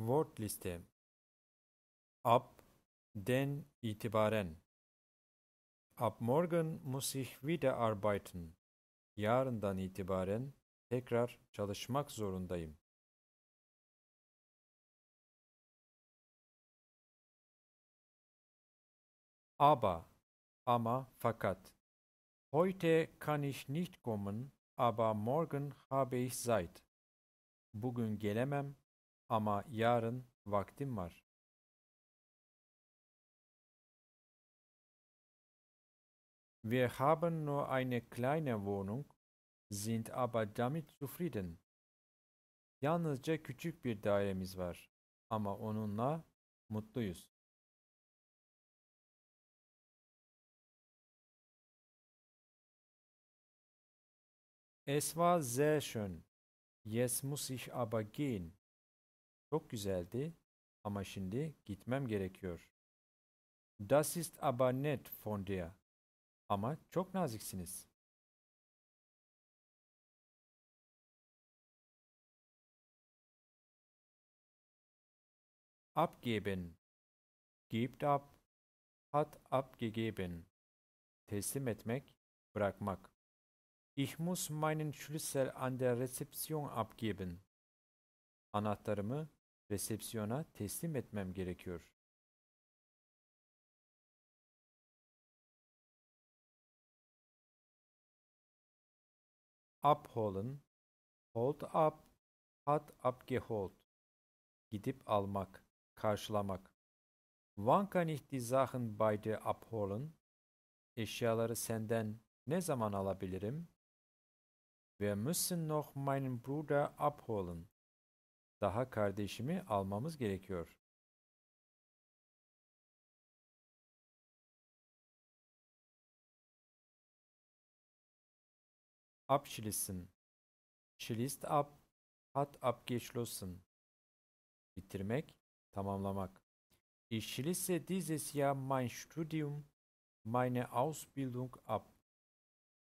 Wortliste ab den itibaren. Ab morgen muss ich wieder arbeiten. Yarından itibaren tekrar çalışmak zorundayım. Aber, ama, fakat. Heute kann ich nicht kommen, aber morgen habe ich Zeit. Bugün gelemem Ama yarın vaktim var. Wir haben nur eine kleine Wohnung, sind aber damit zufrieden. Yalnızca küçük bir dairemiz var ama onunla mutluyuz. Es war sehr schön. Jetzt muss ich aber gehen. Çok güzeldi ama şimdi gitmem gerekiyor. Das ist aber nett von dir. Ama çok naziksiniz. Abgeben. Gibt ab. Hat abgegeben. Teslim etmek, bırakmak. Ich muss meinen Schlüssel an der Rezeption abgeben. Anahtarımı resepsiyona teslim etmem gerekiyor. Abholen, hold up, hat abgeholt. Gidip almak, karşılamak. Wann kann ich die Sachen bei dir abholen? Eşyaları senden ne zaman alabilirim? Wir müssen noch meinen Bruder abholen. Daha kardeşimi almamız gerekiyor. Abschließen. Schließt ab, hat abgeschlossen. Bitirmek, tamamlamak. Ich schließe dieses Jahr mein Studium, meine Ausbildung ab.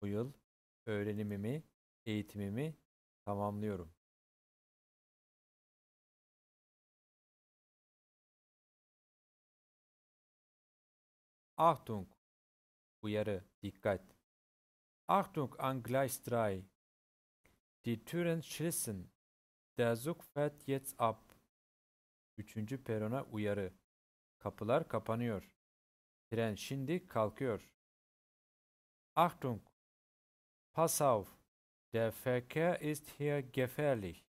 Bu yıl öğrenimimi, eğitimimi tamamlıyorum. Achtung! Uyarı, dikkat. Achtung an Gleis 3. Die Türen schließen. Der Zug fährt jetzt ab. Üçüncü perona uyarı. Kapılar kapanıyor. Tren şimdi kalkıyor. Achtung! Pass auf! Der Verkehr ist hier gefährlich.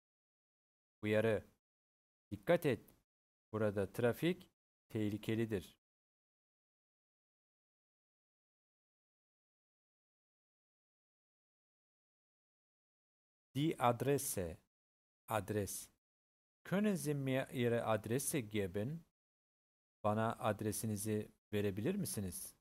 Uyarı. Dikkat et. Burada trafik tehlikelidir. Die Adresse. Adres. Können Sie mir Ihre Adresse geben? Bana adresinizi verebilir misiniz?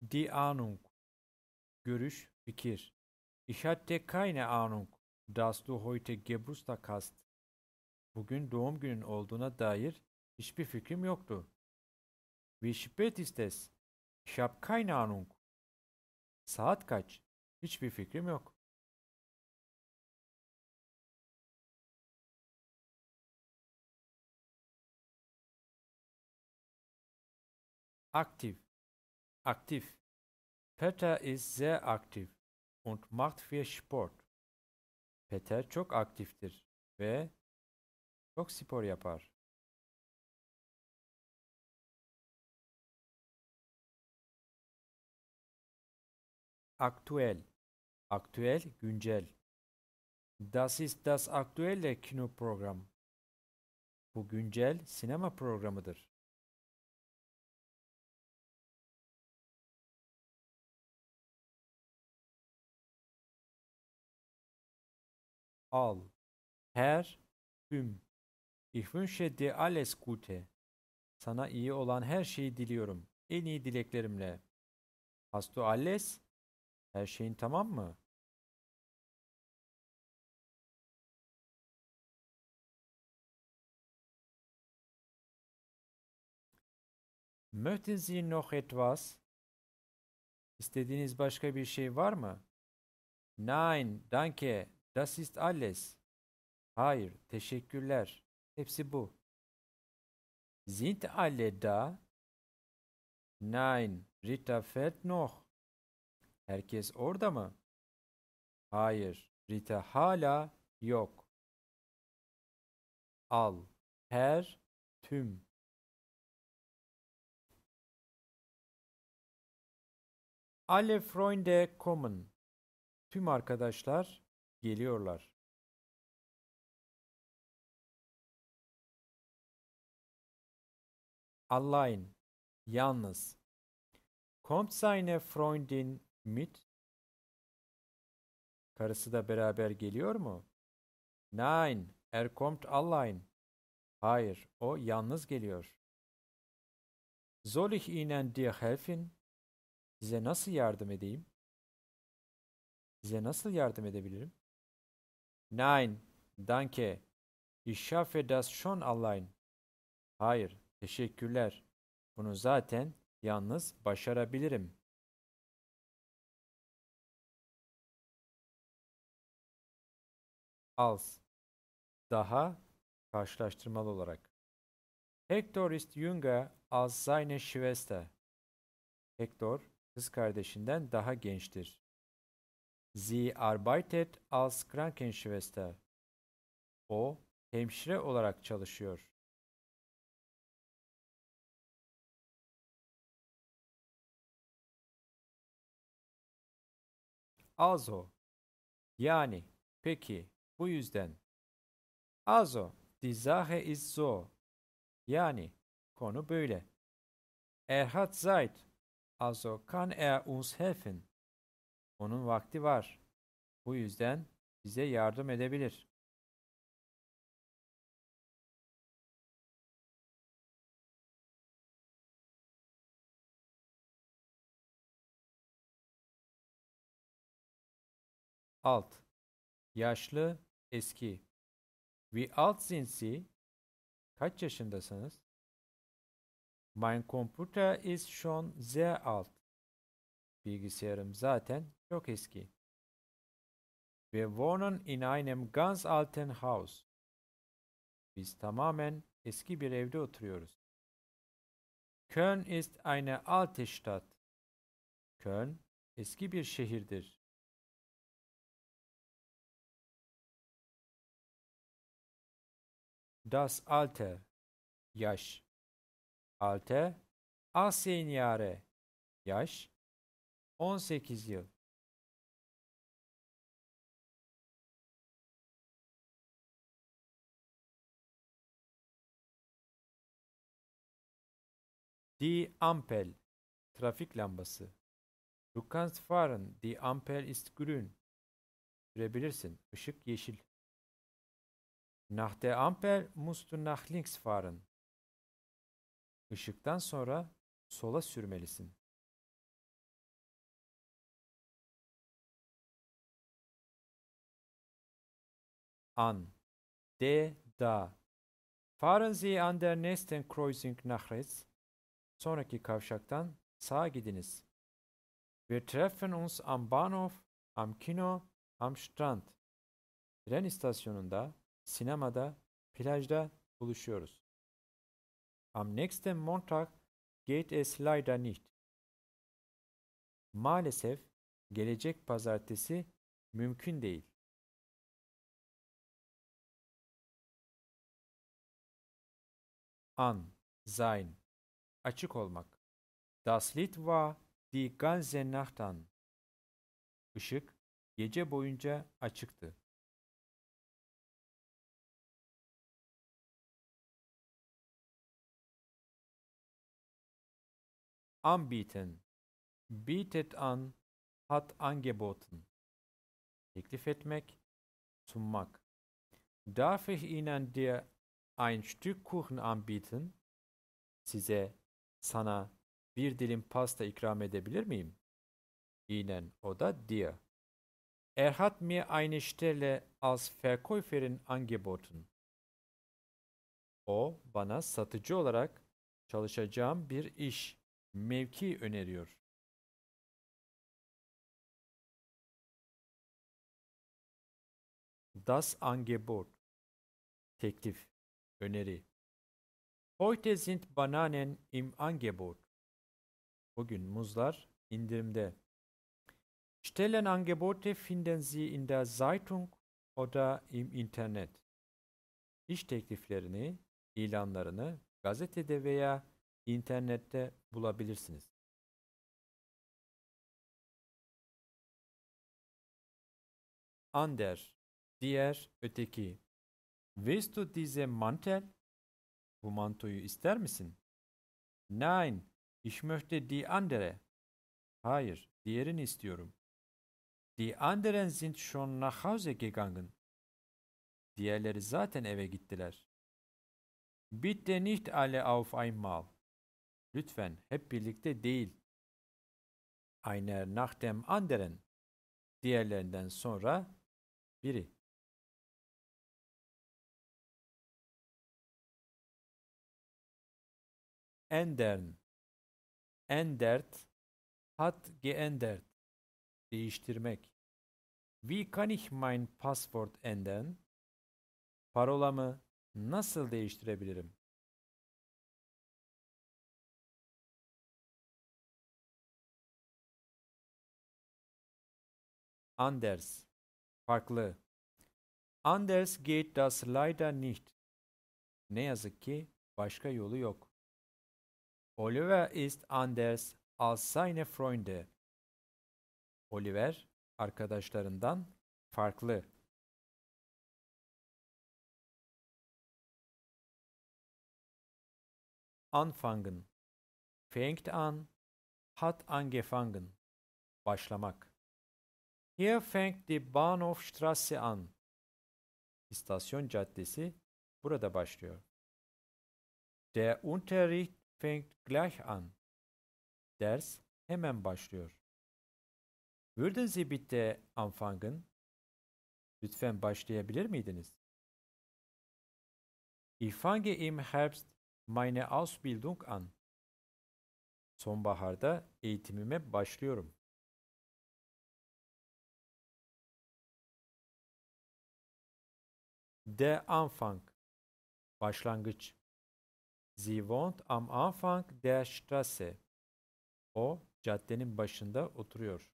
Die Ahnung. Görüş, fikir. Ich hatte keine Ahnung, dass du heute Geburtstag hast. Bugün doğum günün olduğuna dair hiçbir fikrim yoktu. Wie spät ist es? Ich habe keine Ahnung. Saat kaç? Hiçbir fikrim yok. Aktif, aktif. Peter ist sehr aktiv und macht viel Sport. Peter çok aktiftir ve çok spor yapar. Aktuell. Aktuell güncel. Das ist das aktuelle Kinoprogramm. Bu güncel sinema programıdır. Al. Her. Tüm. Ich wünsche dir alles Gute. Sana iyi olan her şeyi diliyorum. En iyi dileklerimle. Hast du alles? Her şeyin tamam mı? Möchten Sie noch etwas? İstediğiniz başka bir şey var mı? Nein, danke. Das ist alles. Hayır, teşekkürler. Hepsi bu. Sind alle da? Nein, Rita fährt noch. Herkes orada mı? Hayır, Rita hala yok. Al, her, tüm. Alle Freunde kommen. Tüm arkadaşlar geliyorlar. Allein, yalnız. Kommt seine Freundin Ümit. Karısı da beraber geliyor mu? Nein, er kommt allein. Hayır, o yalnız geliyor. Soll ich Ihnen dir helfen? Size nasıl yardım edeyim? Size nasıl yardım edebilirim? Nein, danke. Ich schaffe das schon allein. Hayır, teşekkürler. Bunu zaten yalnız başarabilirim. als daha karşılaştırmalı olarak. Hector ist jünger als seine Schwester. Hector kız kardeşinden daha gençtir. Sie arbeitet als Krankenschwester. O hemşire olarak çalışıyor. Also yani peki bu yüzden also die Sache ist so yani konu böyle. Er hat Zeit also kann er uns helfen. Onun vakti var. Bu yüzden bize yardım edebilir. Alt. Yaşlı eski. Wie alt sind Kaç yaşındasınız? Mein Computer ist schon sehr alt. Bilgisayarım zaten çok eski. Wir wohnen in einem ganz alten Haus. Biz tamamen eski bir evde oturuyoruz. Köln ist eine alte Stadt. Köln eski bir şehirdir. Das Alter, yaş. Alter, Asyen Jahre, yaş. 18 yıl. Di Ampel, trafik lambası. Du kannst fahren, die Ampel ist grün. Sürebilirsin, ışık yeşil. Nach der Ampel musst du nach links fahren. Işıktan sonra sola sürmelisin. An de da. Fahren Sie an der nächsten Kreuzung nach rechts. Sonraki kavşaktan sağa gidiniz. Wir treffen uns am Bahnhof, am Kino, am Strand. Tren istasyonunda sinemada, plajda buluşuyoruz. Am nächsten Montag geht es leider nicht. Maalesef gelecek pazartesi mümkün değil. An, sein, açık olmak. Das Lied war die ganze Nacht an. Işık gece boyunca açıktı. Anbieten. Bietet an, hat angeboten. Teklif etmek, sunmak. Darf ich Ihnen dir ein Stück Kuchen anbieten? Size, sana bir dilim pasta ikram edebilir miyim? Ihnen oder dir. Er hat mir eine Stelle als Verkäuferin angeboten. O bana satıcı olarak çalışacağım bir iş mevki öneriyor. Das Angebot Teklif Öneri Heute sind Bananen im Angebot. Bugün muzlar indirimde. Stellenangebote finden Sie in der Zeitung oder im Internet. İş tekliflerini, ilanlarını gazetede veya internette bulabilirsiniz. Ander, diğer, öteki. Willst du diese Mantel? Bu mantoyu ister misin? Nein, ich möchte die andere. Hayır, diğerini istiyorum. Die anderen sind schon nach Hause gegangen. Diğerleri zaten eve gittiler. Bitte nicht alle auf einmal. Lütfen hep birlikte değil. Einer nach dem anderen. Diğerlerinden sonra biri. Endern. Endert. Hat geändert. Değiştirmek. Wie kann ich mein Passwort ändern? Parolamı nasıl değiştirebilirim? Anders. Farklı. Anders geht das leider nicht. Ne yazık ki başka yolu yok. Oliver ist anders als seine Freunde. Oliver arkadaşlarından farklı. Anfangen. Fängt an, hat angefangen. Başlamak. Hier fängt die Bahnhofstrasse an. İstasyon caddesi burada başlıyor. Der Unterricht fängt gleich an. Ders hemen başlıyor. Würden Sie bitte anfangen? Lütfen başlayabilir miydiniz? Ich fange im Herbst meine Ausbildung an. Sonbaharda eğitimime başlıyorum. De Anfang Başlangıç Sie wohnt am Anfang der Straße. O caddenin başında oturuyor.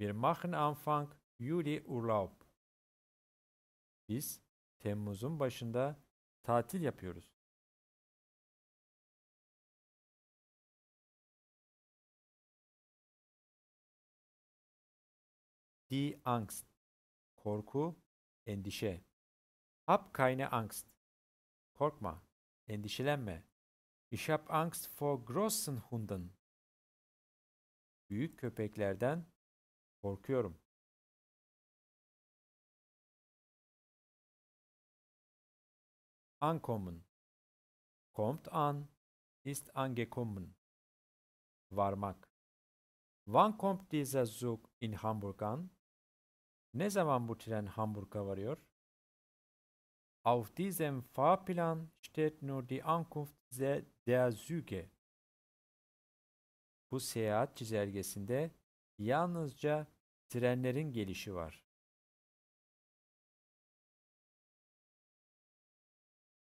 Wir machen Anfang Juli Urlaub. Biz Temmuz'un başında tatil yapıyoruz. Die Angst, korku endişe. Hab keine Angst. Korkma, endişelenme. Ich hab Angst vor großen Hunden. Büyük köpeklerden korkuyorum. Ankommen. Kommt an, ist angekommen. Varmak. Wann kommt dieser Zug in Hamburg an? Ne zaman bu tren Hamburg'a varıyor? Auf diesem Fahrplan steht nur die Ankunft der Züge. Bu seyahat çizelgesinde yalnızca trenlerin gelişi var.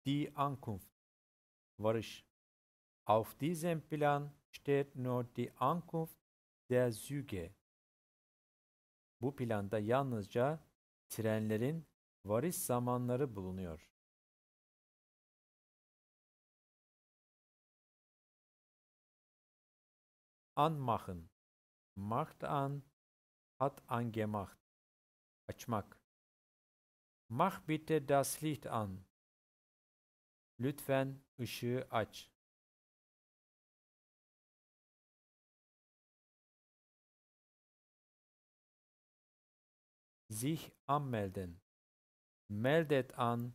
Die Ankunft Varış Auf diesem Plan steht nur die Ankunft der Züge. Bu planda yalnızca trenlerin varış zamanları bulunuyor. Anmachen. Macht an, hat angemacht. Açmak. Mach bitte das Licht an. Lütfen ışığı aç. sich anmelden. Meldet an,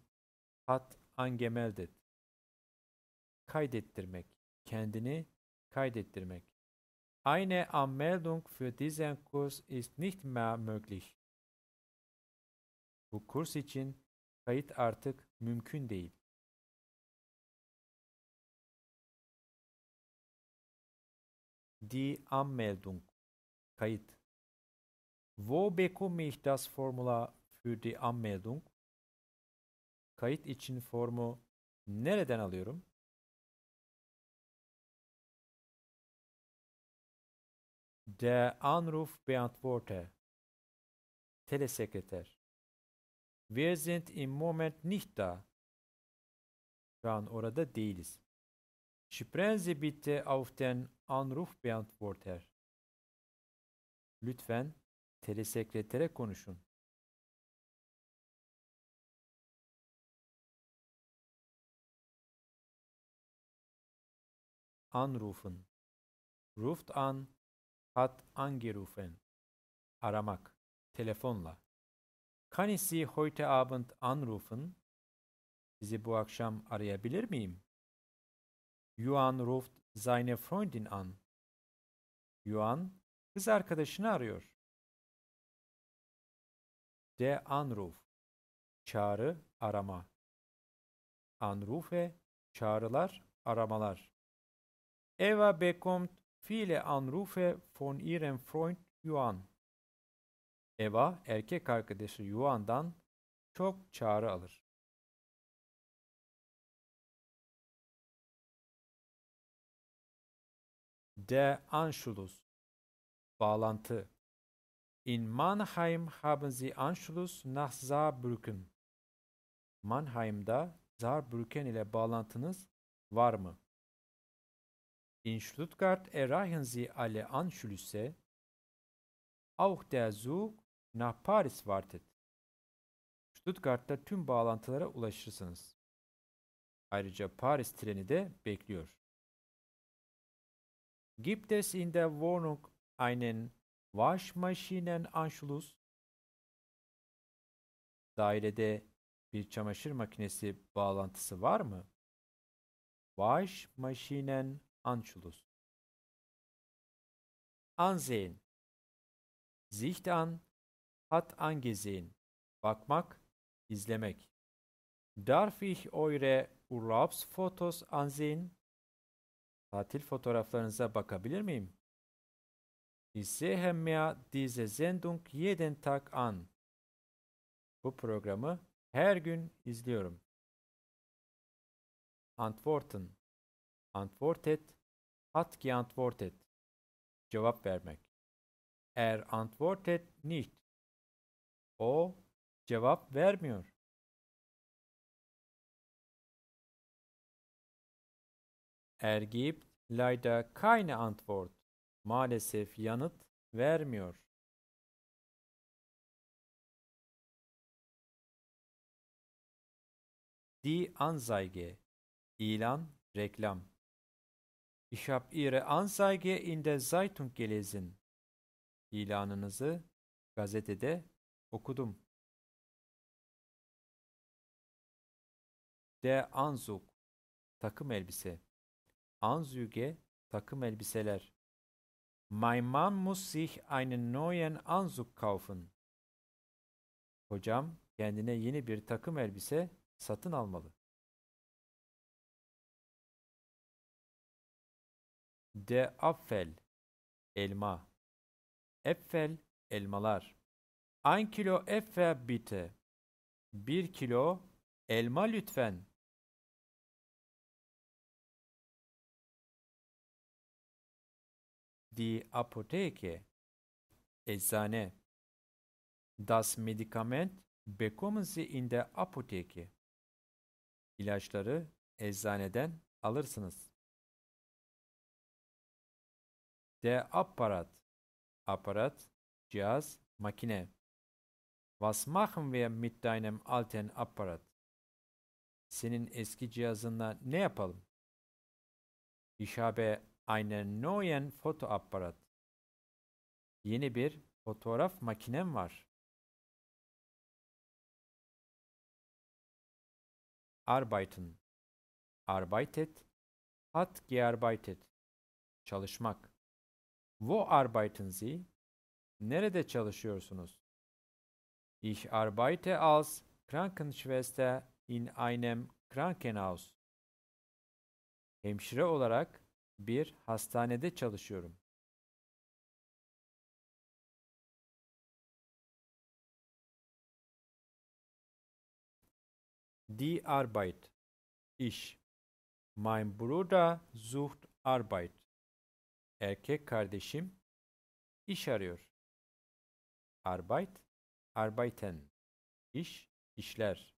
hat angemeldet. Kaydettirmek, kendini kaydettirmek. Eine Anmeldung für diesen Kurs ist nicht mehr möglich. Bu kurs için kayıt artık mümkün değil. Die Anmeldung, kayıt. Wo bekomme ich das Formular für die Anmeldung? Kayıt için formu nereden alıyorum? Der Anruf beantworte. Telesekreter. Wir sind im Moment nicht da. Şu an orada değiliz. Sprenze bitte auf den Anruf beantworter. Lütfen telesekretere konuşun. Anrufen. Ruft an, hat angerufen. Aramak, telefonla. Kann ich Sie heute Abend anrufen? Sizi bu akşam arayabilir miyim? Yuan ruft seine Freundin an. Yuan, kız arkadaşını arıyor. De anruf. Çağrı, arama. Anrufe, çağrılar, aramalar. Eva bekommt viele Anrufe von ihrem Freund Yuan. Eva, erkek arkadaşı Yuan'dan çok çağrı alır. De Anschluss Bağlantı In Mannheim haben sie Anschluss nach Saarbrücken. Mannheim'da Saarbrücken ile bağlantınız var mı? In Stuttgart erreichen sie alle Anschlüsse. Auch der Zug nach Paris wartet. Stuttgart'ta tüm bağlantılara ulaşırsınız. Ayrıca Paris treni de bekliyor. Gibt es in der Wohnung einen Waschmaschinen Anschluss Dairede bir çamaşır makinesi bağlantısı var mı? Waschmaschinen Anschluss Ansehen Sicht an, hat angesehen. Bakmak, izlemek. Darf ich eure Urlaubsfotos ansehen? Tatil fotoğraflarınıza bakabilir miyim? Sie haben mir diese Sendung jeden Tag an. Bu programı her gün izliyorum. Antworten. Antwortet. Hat geantwortet. Cevap vermek. Er antwortet nicht. O cevap vermiyor. Er gibt leider keine Antwort maalesef yanıt vermiyor. Die Anzeige ilan, reklam. Ich habe Ihre Anzeige in der Zeitung gelesen. İlanınızı gazetede okudum. Der Anzug takım elbise. Anzüge takım elbiseler. Mein Mann muss sich einen neuen Anzug kaufen. Kocam kendine yeni bir takım elbise satın almalı. De Apfel Elma Apfel elmalar. Ein kilo Apfel bitte. Bir kilo elma lütfen. die Apotheke, Eczane. Das Medikament bekommen Sie in der Apotheke. İlaçları eczaneden alırsınız. Der Apparat, Apparat, cihaz, makine. Was machen wir mit deinem alten Apparat? Senin eski cihazınla ne yapalım? İşabe einen neuen Fotoapparat. Yeni bir fotoğraf makinem var. Arbeiten. Arbeitet. Hat gearbeitet. Çalışmak. Wo arbeiten Sie? Nerede çalışıyorsunuz? Ich arbeite als Krankenschwester in einem Krankenhaus. Hemşire olarak bir hastanede çalışıyorum. Die Arbeit. İş. Mein Bruder sucht Arbeit. Erkek kardeşim iş arıyor. Arbeit, arbeiten. İş, işler.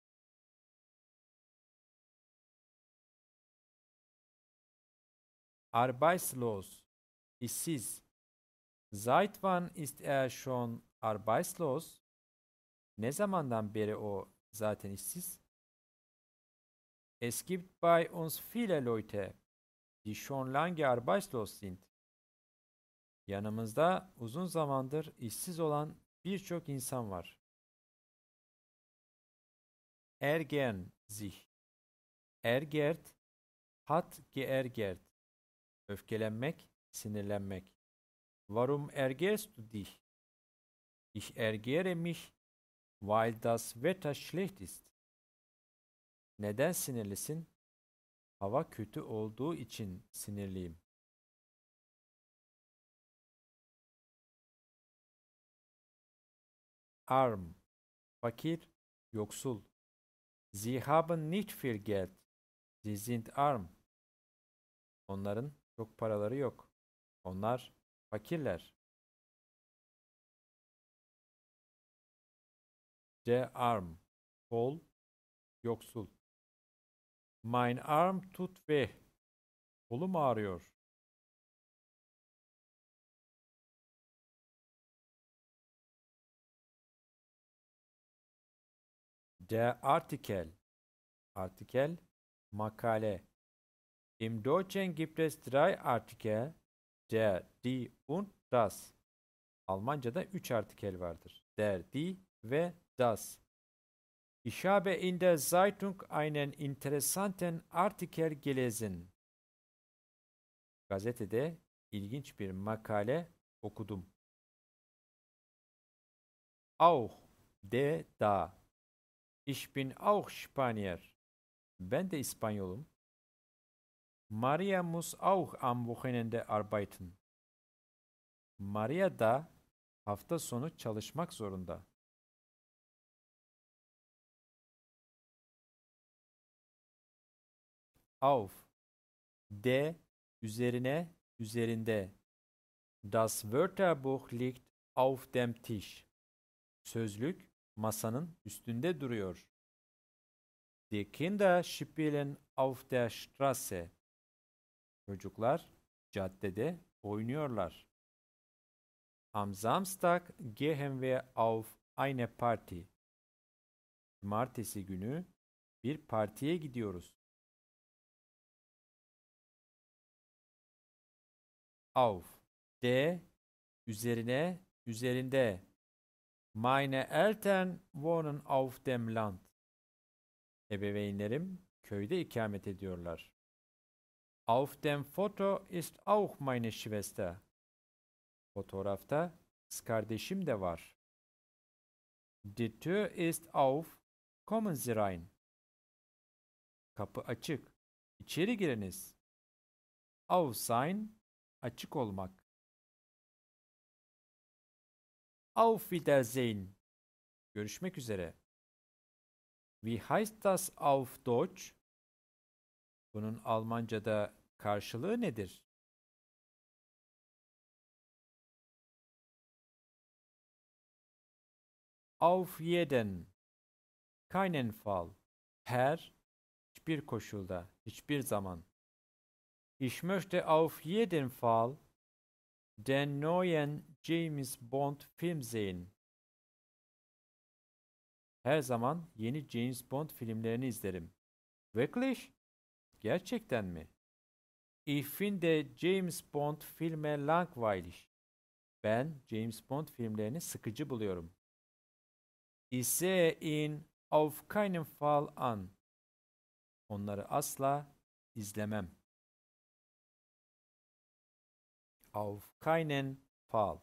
arbeitslos, işsiz. Seit wann ist er schon arbeitslos? Ne zamandan beri o zaten işsiz? Es gibt bei uns viele Leute, die schon lange arbeitslos sind. Yanımızda uzun zamandır işsiz olan birçok insan var. Ergen sich. Ergert hat geergert. Öfkelenmek, sinirlenmek. Warum ergerst du dich? Ich ergere mich, weil das Wetter schlecht ist. Neden sinirlisin? Hava kötü olduğu için sinirliyim. Arm, fakir, yoksul. Sie haben nicht viel Geld. Sie sind arm. Onların çok paraları yok. Onlar fakirler. C. Arm. Kol. Yoksul. Mein arm tut weh. Kolum ağrıyor. D. Artikel. Artikel. Makale. Im Deutschen gibt es drei Artikel, der, die und das. Almanca'da üç artikel vardır. Der, die ve das. Ich habe in der Zeitung einen interessanten Artikel gelesen. Gazetede ilginç bir makale okudum. Auch, de, da. Ich bin auch Spanier. Ben de İspanyolum. Maria muss auch am Wochenende arbeiten. Maria da hafta sonu çalışmak zorunda. Auf de üzerine üzerinde. Das Wörterbuch liegt auf dem Tisch. Sözlük masanın üstünde duruyor. Die Kinder spielen auf der Straße. Çocuklar caddede oynuyorlar. Am Samstag gehen wir auf eine Party. Cumartesi günü bir partiye gidiyoruz. Auf de üzerine üzerinde Meine Eltern wohnen auf dem Land. Ebeveynlerim köyde ikamet ediyorlar. Auf dem Foto ist auch meine Schwester. Fotoğrafta kardeşim de var. Die Tür ist auf. Kommen Sie rein. Kapı açık. İçeri giriniz. Auf sein. Açık olmak. Auf Wiedersehen. Görüşmek üzere. Wie heißt das auf Deutsch? Bunun Almanca'da karşılığı nedir? Auf jeden, keinen Fall, her, hiçbir koşulda, hiçbir zaman. Ich möchte auf jeden Fall den neuen James Bond Film sehen. Her zaman yeni James Bond filmlerini izlerim. Wirklich? Gerçekten mi? Ich finde James Bond filme langweilig. Ben James Bond filmlerini sıkıcı buluyorum. Ich sehe ihn auf keinen Fall an. Onları asla izlemem. Auf keinen Fall.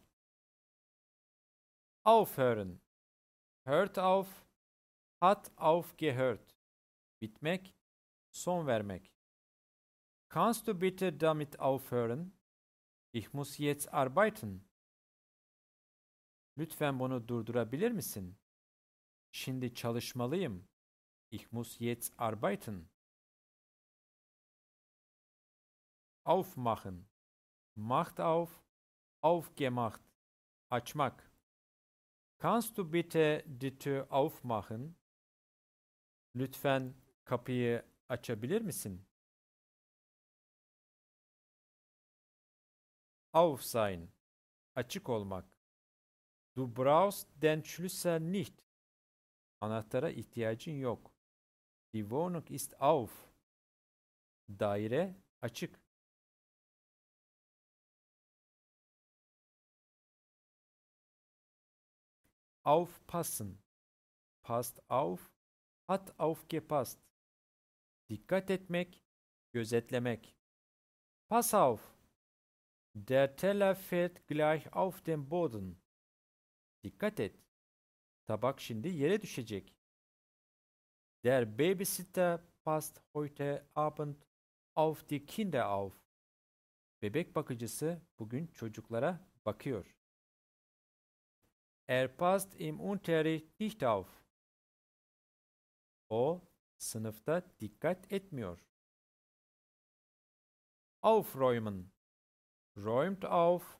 Aufhören. Hört auf. Hat aufgehört. Bitmek, Son vermek. Kannst du bitte damit aufhören? Ich muss jetzt arbeiten. Lütfen bunu durdurabilir misin? Şimdi çalışmalıyım. Ich muss jetzt arbeiten. Aufmachen. Macht auf. Aufgemacht. Açmak. Kannst du bitte die Tür aufmachen? Lütfen kapıyı açabilir misin? Auf sein, açık olmak. Du brauchst den Schlüssel nicht. Anahtara ihtiyacın yok. Die Wohnung ist auf. Daire açık. Aufpassen. Passt auf, hat aufgepasst dikkat etmek, gözetlemek. Pass auf! Der Teller fällt gleich auf den Boden. Dikkat et. Tabak şimdi yere düşecek. Der Babysitter passt heute Abend auf die Kinder auf. Bebek bakıcısı bugün çocuklara bakıyor. Er passt im Unterricht nicht auf. O sınıfta dikkat etmiyor. Aufräumen. Räumt auf,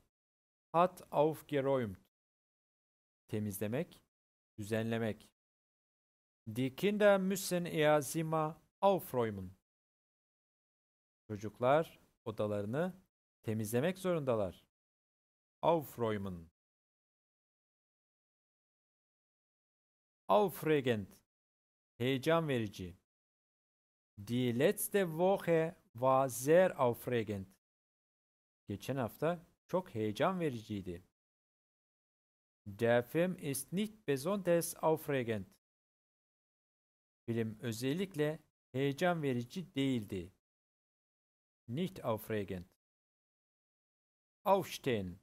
hat aufgeräumt. Temizlemek, düzenlemek. Die Kinder müssen ihr Zimmer aufräumen. Çocuklar odalarını temizlemek zorundalar. Aufräumen. Aufregend heyecan verici. Die letzte Woche war sehr aufregend. Geçen hafta çok heyecan vericiydi. Der Film ist nicht besonders aufregend. Film özellikle heyecan verici değildi. Nicht aufregend. Aufstehen.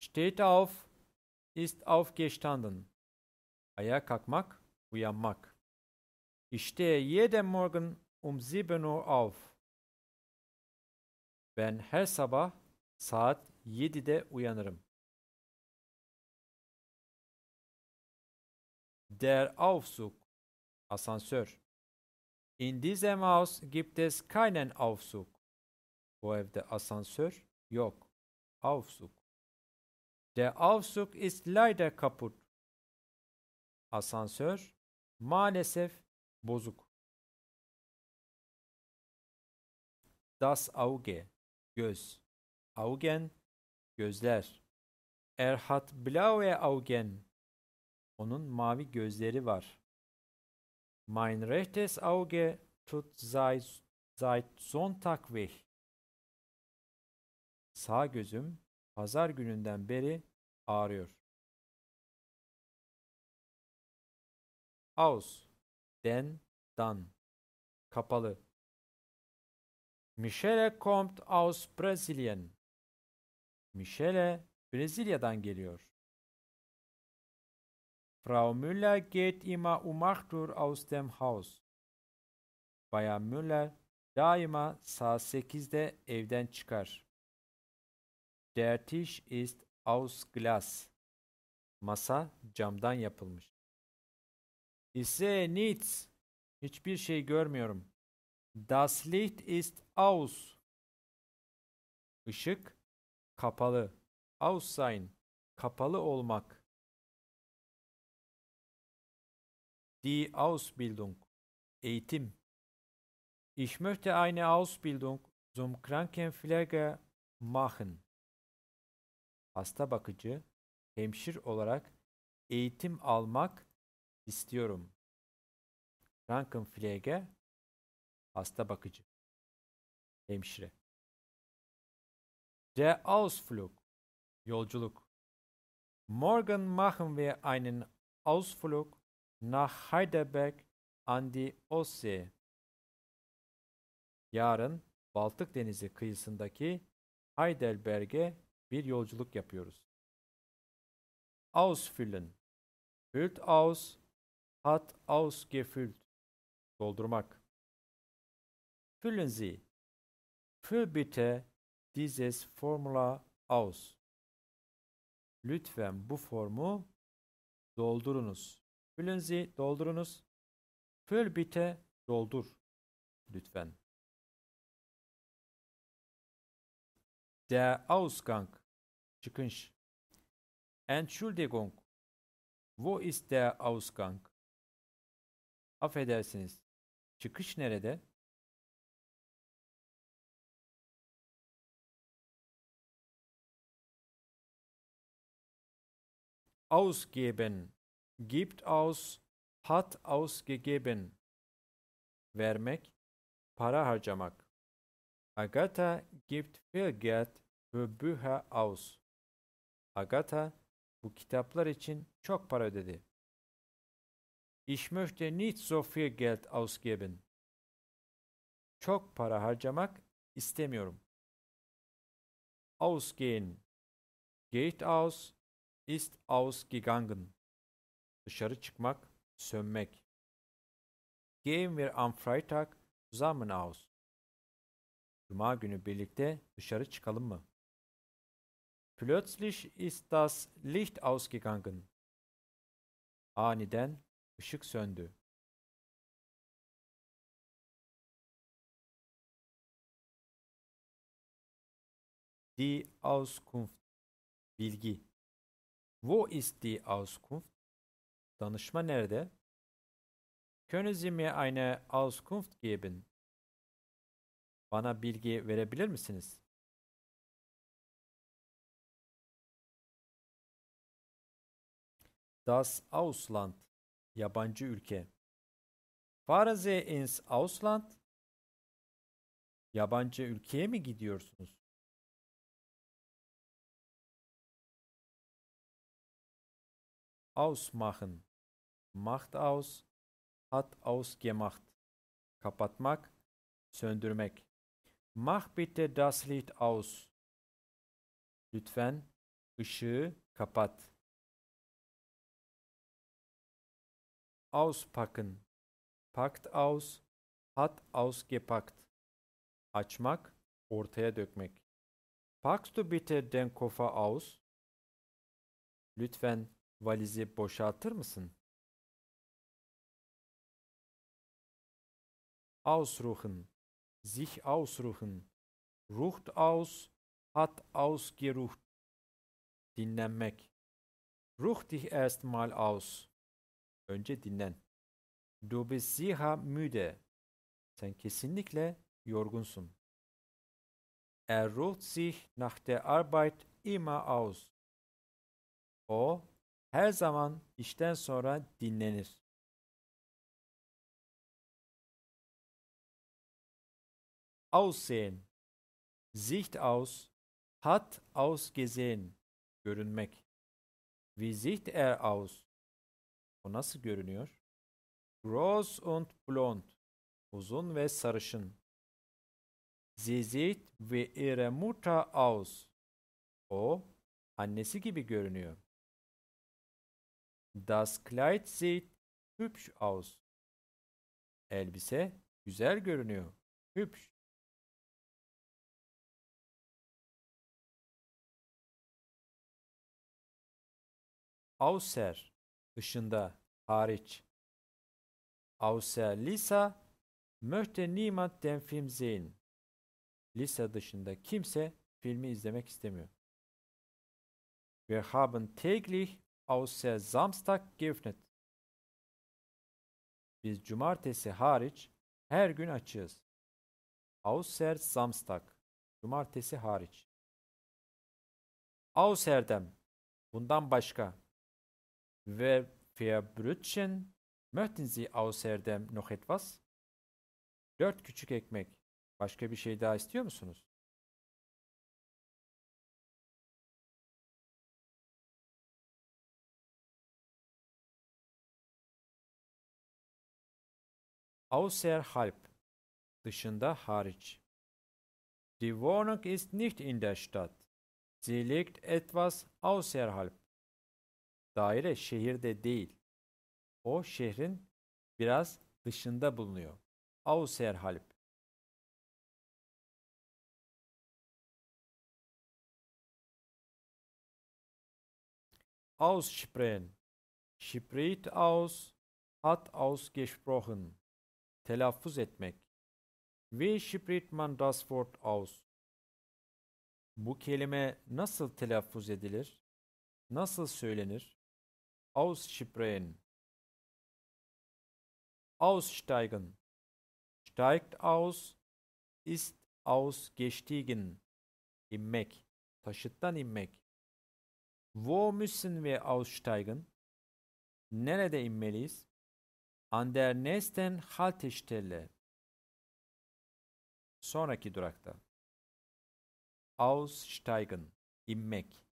Steht auf ist aufgestanden. Ayağa kalkmak, uyanmak. Ich stehe jeden Morgen um 7 Uhr auf. Ben her sabah saat 7'de uyanırım. Der Aufzug Asansör In diesem Haus gibt es keinen Aufzug. Bu evde asansör yok. Aufzug. Der Aufzug ist leider kaputt. Asansör maalesef bozuk. Das Auge, göz. Augen, gözler. Er hat blaue Augen. Onun mavi gözleri var. Mein rechtes Auge tut seit, seit Sonntag weh. Sağ gözüm pazar gününden beri ağrıyor. Aus den dan kapalı. Michele kommt aus Brasilien. Michele Brezilya'dan geliyor. Frau Müller geht immer um 8 Uhr aus dem Haus. Bayan Müller daima saat 8'de evden çıkar. Der Tisch ist aus Glas. Masa camdan yapılmış ise nichts. Hiçbir şey görmüyorum. Das Licht ist aus. Işık kapalı. Aus sein. Kapalı olmak. Die Ausbildung. Eğitim. Ich möchte eine Ausbildung zum Krankenpfleger machen. Hasta bakıcı, hemşir olarak eğitim almak istiyorum. Krankenpflege hasta bakıcı. Hemşire. Der Ausflug yolculuk. Morgen machen wir einen Ausflug nach Heidelberg an die Ostsee. Yarın Baltık Denizi kıyısındaki Heidelberg'e bir yolculuk yapıyoruz. Ausfüllen. Füllt aus hat ausgefüllt doldurmak. Füllen Sie für bitte dieses Formular aus. Lütfen bu formu doldurunuz. Füllen Sie doldurunuz. Füll bitte doldur lütfen. Der Ausgang çıkış. Entschuldigung. Wo ist der Ausgang? Affedersiniz. Çıkış nerede? Ausgeben. Gibt aus. Hat ausgegeben. Vermek. Para harcamak. Agatha gibt viel Geld für Bücher aus. Agatha bu kitaplar için çok para ödedi. Ich möchte nicht so viel Geld ausgeben. Çok para harcamak istemiyorum. Ausgehen. Geht aus, ist ausgegangen. Dışarı çıkmak, sönmek. Gehen wir am Freitag zusammen aus. Cuma günü birlikte dışarı çıkalım mı? Plötzlich ist das Licht ausgegangen. Aniden Işık söndü. Die Auskunft Bilgi Wo ist die Auskunft? Danışma nerede? Können Sie mir eine Auskunft geben? Bana bilgi verebilir misiniz? Das Ausland Yabancı ülke. Farze ins Ausland. Yabancı ülkeye mi gidiyorsunuz? Ausmachen. Macht aus. Hat ausgemacht. Kapatmak. Söndürmek. Mach bitte das Licht aus. Lütfen ışığı kapat. auspacken, packt aus, hat ausgepackt. Açmak, ortaya dökmek. Packst du bitte den Koffer aus? Lütfen valizi boşaltır mısın? Ausruhen, sich ausruhen. rucht aus, hat ausgeruht. Dinlenmek. Ruch dich erstmal aus. Önce dinlen. Du bist sicher müde. Sen kesinlikle yorgunsun. Er ruht sich nach der Arbeit immer aus. O her zaman işten sonra dinlenir. Aussehen. Sicht aus. Hat ausgesehen. Görünmek. Wie sieht er aus? Bu nasıl görünüyor? Gross und blond. Uzun ve sarışın. Sie sieht wie ihre Mutter aus. O annesi gibi görünüyor. Das Kleid sieht hübsch aus. Elbise güzel görünüyor. Hübsch. Außer dışında hariç. Außer Lisa möchte niemand den Film sehen. Lisa dışında kimse filmi izlemek istemiyor. Wir haben täglich außer Samstag geöffnet. Biz cumartesi hariç her gün açığız. Außer Samstag. Cumartesi hariç. Außerdem. Bundan başka. Ve Für Brötchen möchten Sie außer noch etwas? Dört küçük ekmek. Başka bir şey daha istiyor musunuz? Außer halb. Dışında hariç. Die Wohnung ist nicht in der Stadt. Sie liegt etwas außerhalb daire şehirde değil. O şehrin biraz dışında bulunuyor. Außerhalb. Aussprechen. Spreit aus, hat ausgesprochen. Telaffuz etmek. Wie spricht man das Wort aus? Bu kelime nasıl telaffuz edilir? Nasıl söylenir? aussprechen. Aussteigen. Steigt aus, ist ausgestiegen. İnmek. Taşıttan inmek. Wo müssen wir aussteigen? Nerede inmeliyiz? An der nächsten Haltestelle. Sonraki durakta. Aussteigen. inmek.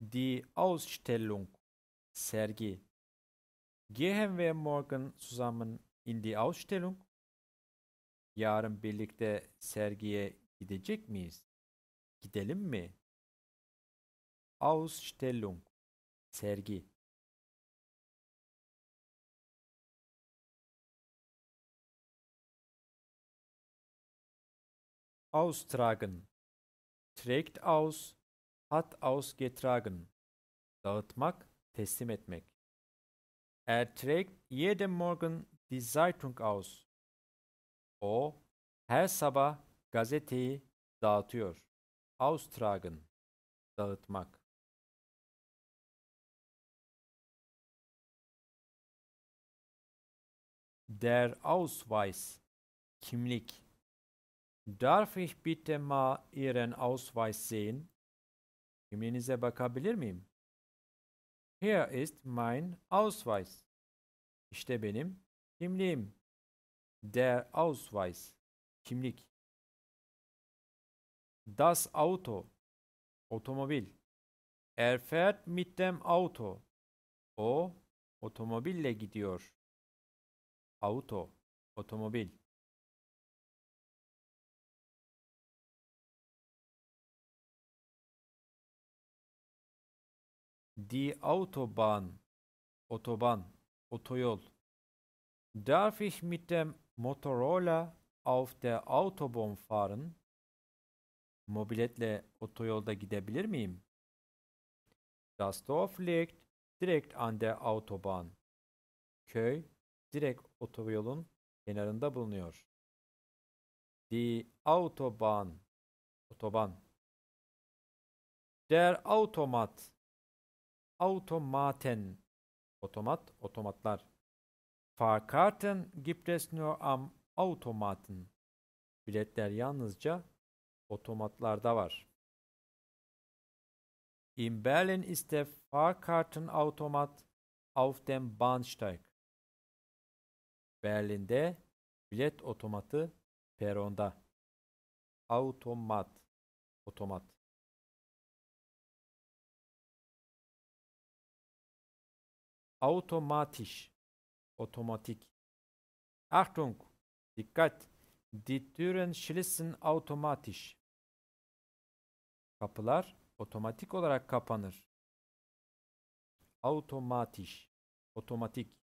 die Ausstellung Sergi. Gehen wir morgen zusammen in die Ausstellung? Yarın birlikte sergiye gidecek miyiz? Gidelim mi? Ausstellung Sergi Austragen trägt aus hat ausgetragen. Dağıtmak, teslim etmek. Er trägt jeden Morgen die Zeitung aus. O her sabah gazeteyi dağıtıyor. Austragen, dağıtmak. Der Ausweis, Kimlik. Darf ich bitte mal Ihren Ausweis sehen? Kimliğinize bakabilir miyim? Here is mein Ausweis. İşte benim kimliğim. Der Ausweis. Kimlik. Das Auto. Otomobil. Er fährt mit dem Auto. O otomobille gidiyor. Auto. Otomobil. Die Autobahn, Autobahn, Otoyol. Darf ich mit dem Motorola auf der Autobahn fahren? Mobiletle otoyolda gidebilir miyim? Das Dorf liegt direkt an der Autobahn. Köy direkt otoyolun kenarında bulunuyor. Die Autobahn, otoban. Der Automat, automaten otomat otomatlar Fahrkarten gibt es nur am Automaten. Biletler yalnızca otomatlarda var. In Berlin ist der Fahrkartenautomat auf dem Bahnsteig. Berlin'de bilet otomatı peronda. Automat, otomat. Automatisch. Otomatik. Achtung. Dikkat. Die Türen schließen automatisch. Kapılar otomatik olarak kapanır. Automatisch. Otomatik.